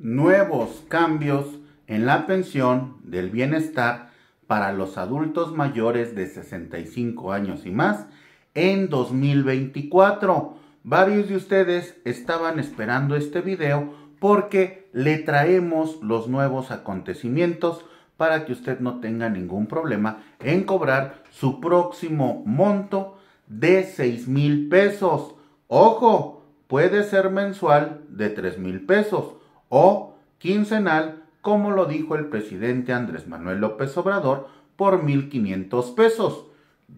nuevos cambios en la pensión del bienestar para los adultos mayores de 65 años y más en 2024. Varios de ustedes estaban esperando este video porque le traemos los nuevos acontecimientos para que usted no tenga ningún problema en cobrar su próximo monto de 6 mil pesos. Ojo, puede ser mensual de 3 mil pesos o quincenal, como lo dijo el presidente Andrés Manuel López Obrador, por 1.500 pesos.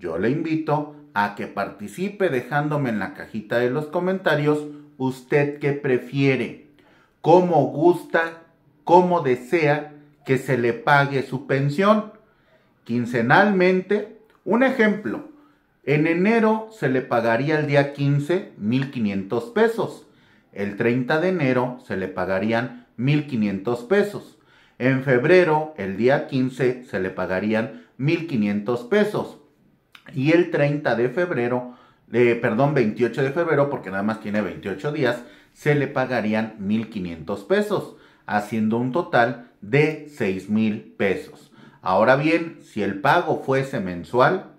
Yo le invito a que participe dejándome en la cajita de los comentarios usted qué prefiere, cómo gusta, cómo desea que se le pague su pensión. Quincenalmente, un ejemplo, en enero se le pagaría el día 15 1.500 pesos. El 30 de enero se le pagarían 1.500 pesos. En febrero, el día 15, se le pagarían 1.500 pesos. Y el 30 de febrero, eh, perdón, 28 de febrero, porque nada más tiene 28 días, se le pagarían 1.500 pesos, haciendo un total de 6.000 pesos. Ahora bien, si el pago fuese mensual,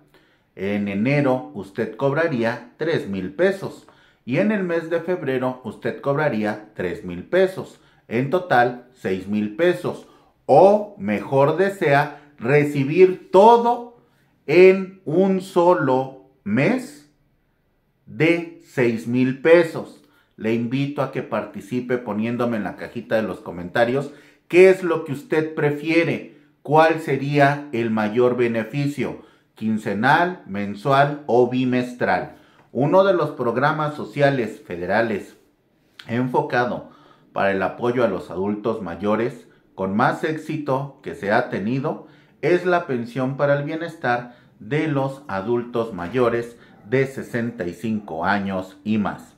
en enero usted cobraría 3.000 pesos y en el mes de febrero usted cobraría 3 mil pesos, en total 6 mil pesos, o mejor desea recibir todo en un solo mes de 6 mil pesos. Le invito a que participe poniéndome en la cajita de los comentarios qué es lo que usted prefiere, cuál sería el mayor beneficio, quincenal, mensual o bimestral. Uno de los programas sociales federales enfocado para el apoyo a los adultos mayores con más éxito que se ha tenido es la pensión para el bienestar de los adultos mayores de 65 años y más.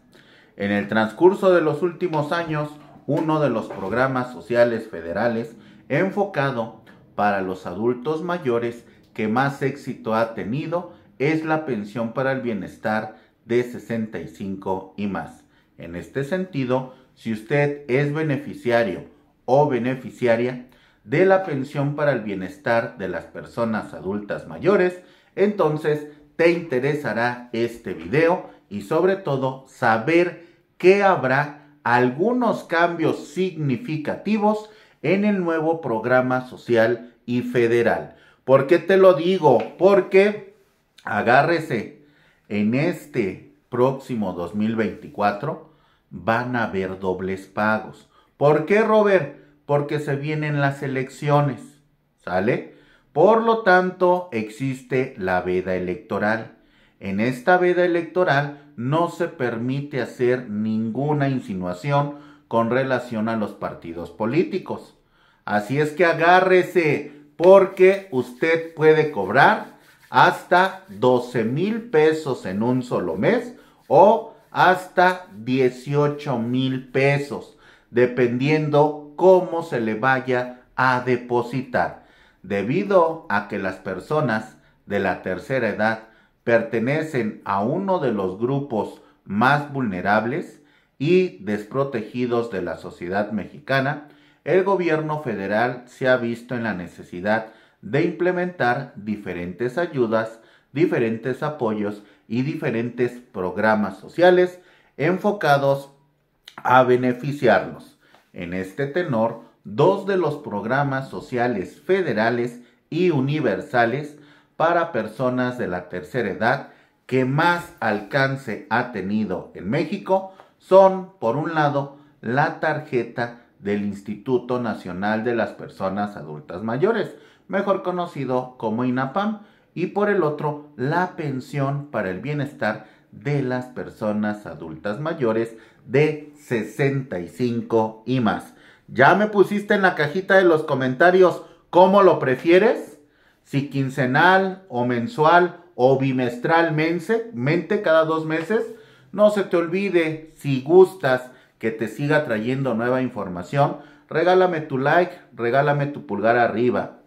En el transcurso de los últimos años, uno de los programas sociales federales enfocado para los adultos mayores que más éxito ha tenido es la pensión para el bienestar de 65 y más. En este sentido, si usted es beneficiario o beneficiaria de la pensión para el bienestar de las personas adultas mayores, entonces te interesará este video y sobre todo saber que habrá algunos cambios significativos en el nuevo programa social y federal. ¿Por qué te lo digo? Porque agárrese en este próximo 2024 van a haber dobles pagos. ¿Por qué, Robert? Porque se vienen las elecciones, ¿sale? Por lo tanto, existe la veda electoral. En esta veda electoral no se permite hacer ninguna insinuación con relación a los partidos políticos. Así es que agárrese porque usted puede cobrar hasta 12 mil pesos en un solo mes o hasta 18 mil pesos, dependiendo cómo se le vaya a depositar, debido a que las personas de la tercera edad pertenecen a uno de los grupos más vulnerables y desprotegidos de la sociedad mexicana, el gobierno federal se ha visto en la necesidad de implementar diferentes ayudas, diferentes apoyos y diferentes programas sociales enfocados a beneficiarnos. En este tenor, dos de los programas sociales federales y universales para personas de la tercera edad que más alcance ha tenido en México son, por un lado, la tarjeta del Instituto Nacional de las Personas Adultas Mayores, mejor conocido como INAPAM, y por el otro, la pensión para el bienestar de las personas adultas mayores de 65 y más. Ya me pusiste en la cajita de los comentarios cómo lo prefieres, si quincenal o mensual o bimestralmente, cada dos meses. No se te olvide, si gustas que te siga trayendo nueva información, regálame tu like, regálame tu pulgar arriba.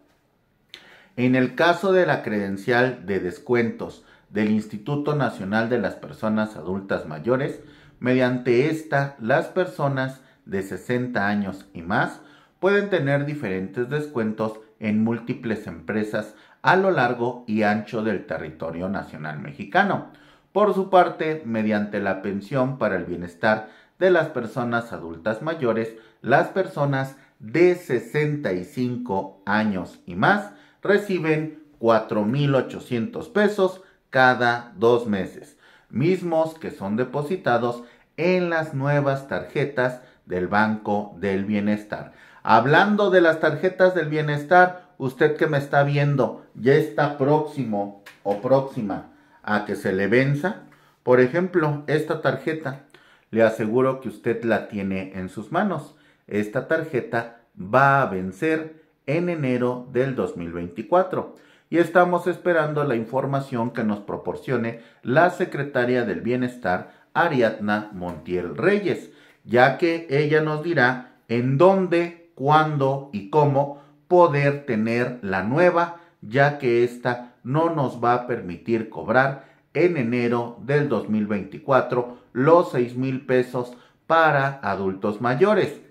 En el caso de la credencial de descuentos del Instituto Nacional de las Personas Adultas Mayores, mediante esta las personas de 60 años y más pueden tener diferentes descuentos en múltiples empresas a lo largo y ancho del territorio nacional mexicano. Por su parte, mediante la pensión para el bienestar de las personas adultas mayores, las personas de 65 años y más reciben 4.800 pesos cada dos meses, mismos que son depositados en las nuevas tarjetas del Banco del Bienestar. Hablando de las tarjetas del bienestar, usted que me está viendo ya está próximo o próxima a que se le venza. Por ejemplo, esta tarjeta le aseguro que usted la tiene en sus manos. Esta tarjeta va a vencer en enero del 2024 y estamos esperando la información que nos proporcione la secretaria del Bienestar, Ariadna Montiel Reyes, ya que ella nos dirá en dónde, cuándo y cómo poder tener la nueva, ya que esta no nos va a permitir cobrar en enero del 2024 los 6 mil pesos para adultos mayores.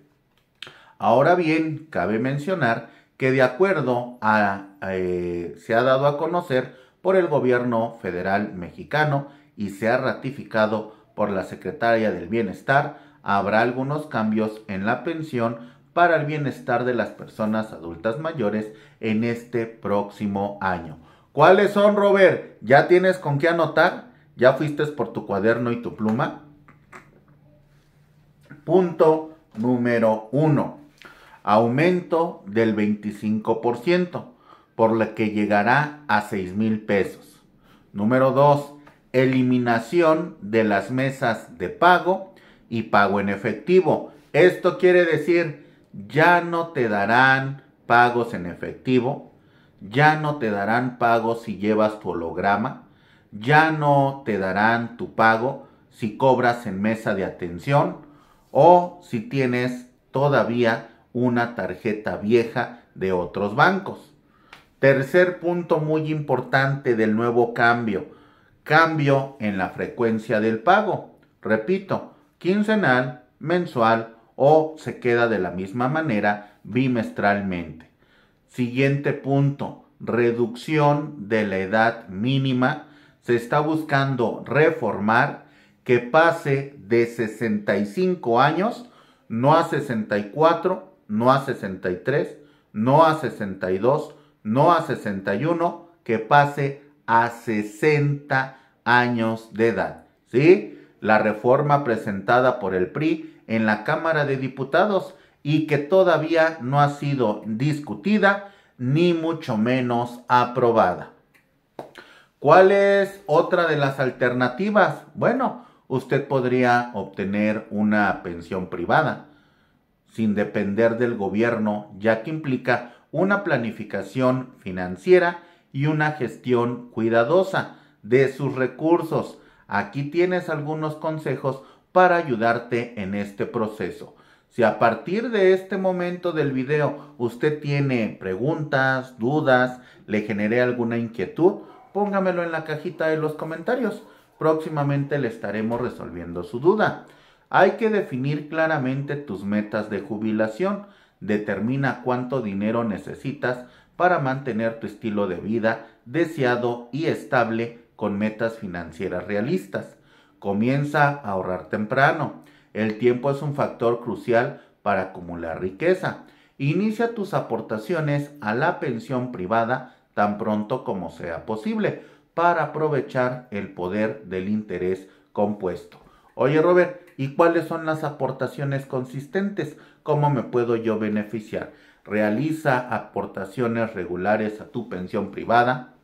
Ahora bien, cabe mencionar que de acuerdo a, eh, se ha dado a conocer por el gobierno federal mexicano y se ha ratificado por la secretaria del Bienestar, habrá algunos cambios en la pensión para el bienestar de las personas adultas mayores en este próximo año. ¿Cuáles son, Robert? ¿Ya tienes con qué anotar? ¿Ya fuiste por tu cuaderno y tu pluma? Punto número uno. Aumento del 25%, por lo que llegará a 6 mil pesos. Número dos. Eliminación de las mesas de pago y pago en efectivo. Esto quiere decir, ya no te darán pagos en efectivo, ya no te darán pagos si llevas tu holograma, ya no te darán tu pago si cobras en mesa de atención o si tienes todavía una tarjeta vieja de otros bancos. Tercer punto muy importante del nuevo cambio, cambio en la frecuencia del pago. Repito, quincenal, mensual o se queda de la misma manera bimestralmente. Siguiente punto, reducción de la edad mínima se está buscando reformar que pase de 65 años, no a 64, no a 63, no a 62, no a 61, que pase a 60 años de edad. ¿Sí? La reforma presentada por el PRI en la Cámara de Diputados y que todavía no ha sido discutida ni mucho menos aprobada. ¿Cuál es otra de las alternativas? Bueno, usted podría obtener una pensión privada sin depender del gobierno, ya que implica una planificación financiera y una gestión cuidadosa de sus recursos. Aquí tienes algunos consejos para ayudarte en este proceso. Si a partir de este momento del video usted tiene preguntas, dudas, le generé alguna inquietud, póngamelo en la cajita de los comentarios. Próximamente le estaremos resolviendo su duda. Hay que definir claramente tus metas de jubilación. Determina cuánto dinero necesitas para mantener tu estilo de vida deseado y estable con metas financieras realistas. Comienza a ahorrar temprano. El tiempo es un factor crucial para acumular riqueza. Inicia tus aportaciones a la pensión privada tan pronto como sea posible para aprovechar el poder del interés compuesto. Oye Robert, ¿y cuáles son las aportaciones consistentes? ¿Cómo me puedo yo beneficiar? Realiza aportaciones regulares a tu pensión privada.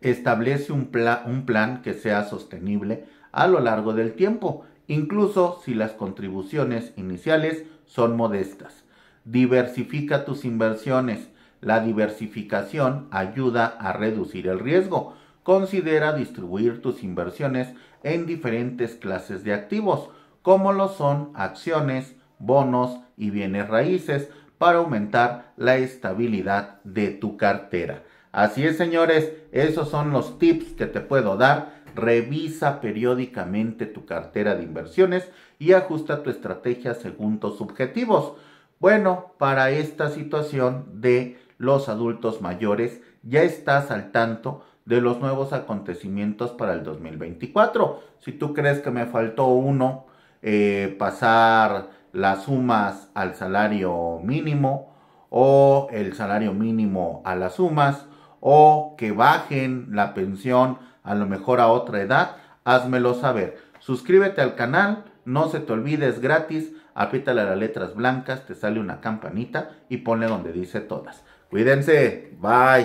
Establece un, un plan que sea sostenible a lo largo del tiempo, incluso si las contribuciones iniciales son modestas. Diversifica tus inversiones la diversificación ayuda a reducir el riesgo. Considera distribuir tus inversiones en diferentes clases de activos, como lo son acciones, bonos y bienes raíces, para aumentar la estabilidad de tu cartera. Así es, señores, esos son los tips que te puedo dar. Revisa periódicamente tu cartera de inversiones y ajusta tu estrategia según tus objetivos. Bueno, para esta situación de los adultos mayores, ya estás al tanto de los nuevos acontecimientos para el 2024. Si tú crees que me faltó uno, eh, pasar las sumas al salario mínimo o el salario mínimo a las sumas o que bajen la pensión a lo mejor a otra edad, házmelo saber. Suscríbete al canal, no se te olvides, es gratis, a las letras blancas, te sale una campanita y ponle donde dice todas. Cuídense. Bye.